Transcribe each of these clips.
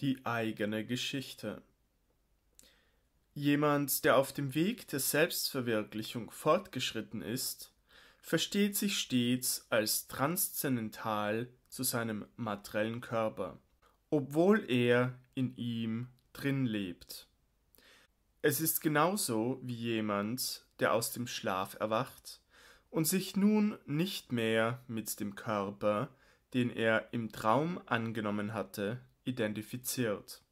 die eigene Geschichte. Jemand, der auf dem Weg der Selbstverwirklichung fortgeschritten ist, versteht sich stets als transzendental zu seinem materiellen Körper, obwohl er in ihm drin lebt. Es ist genauso wie jemand, der aus dem Schlaf erwacht und sich nun nicht mehr mit dem Körper, den er im Traum angenommen hatte, identifiziert.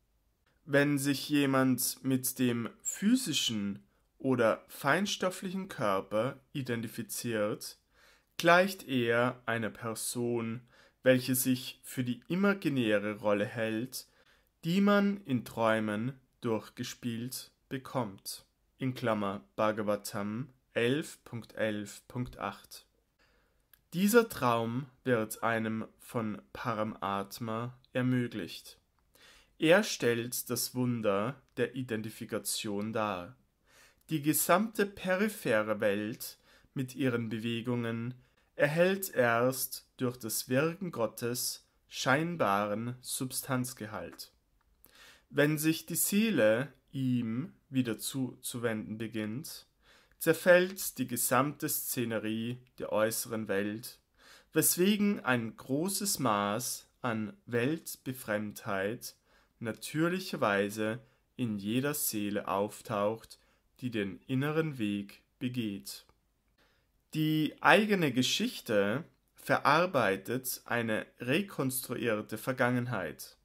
Wenn sich jemand mit dem physischen oder feinstofflichen Körper identifiziert, gleicht er einer Person, welche sich für die imaginäre Rolle hält, die man in Träumen durchgespielt bekommt. In Klammer Bhagavatam 11.11.8 dieser Traum wird einem von Paramatma ermöglicht. Er stellt das Wunder der Identifikation dar. Die gesamte periphere Welt mit ihren Bewegungen erhält erst durch das Wirken Gottes scheinbaren Substanzgehalt. Wenn sich die Seele ihm wieder zuzuwenden beginnt, zerfällt die gesamte Szenerie der äußeren Welt, weswegen ein großes Maß an Weltbefremdheit natürlicherweise in jeder Seele auftaucht, die den inneren Weg begeht. Die eigene Geschichte verarbeitet eine rekonstruierte Vergangenheit,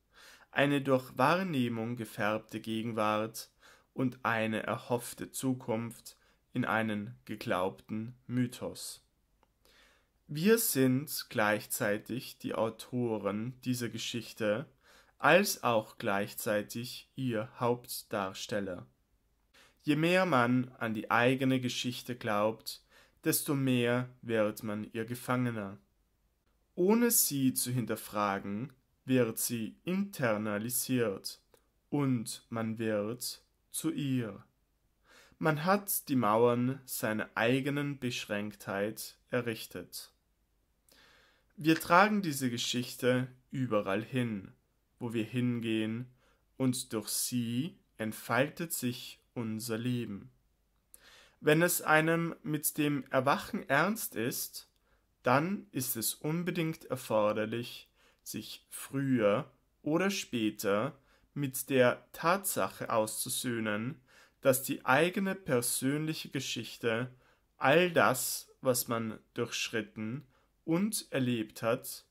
eine durch Wahrnehmung gefärbte Gegenwart und eine erhoffte Zukunft, in einen geglaubten Mythos. Wir sind gleichzeitig die Autoren dieser Geschichte als auch gleichzeitig ihr Hauptdarsteller. Je mehr man an die eigene Geschichte glaubt, desto mehr wird man ihr Gefangener. Ohne sie zu hinterfragen, wird sie internalisiert und man wird zu ihr. Man hat die Mauern seiner eigenen Beschränktheit errichtet. Wir tragen diese Geschichte überall hin, wo wir hingehen, und durch sie entfaltet sich unser Leben. Wenn es einem mit dem Erwachen ernst ist, dann ist es unbedingt erforderlich, sich früher oder später mit der Tatsache auszusöhnen, dass die eigene persönliche Geschichte all das, was man durchschritten und erlebt hat,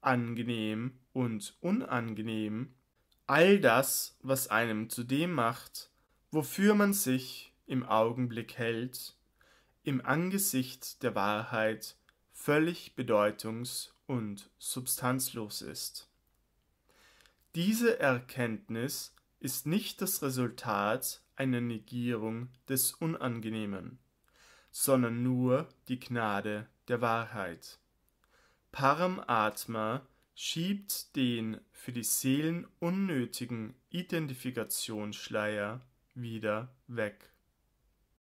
angenehm und unangenehm, all das, was einem zu dem macht, wofür man sich im Augenblick hält, im Angesicht der Wahrheit völlig bedeutungs- und substanzlos ist. Diese Erkenntnis ist nicht das Resultat eine Negierung des Unangenehmen, sondern nur die Gnade der Wahrheit. Paramatma schiebt den für die Seelen unnötigen Identifikationsschleier wieder weg.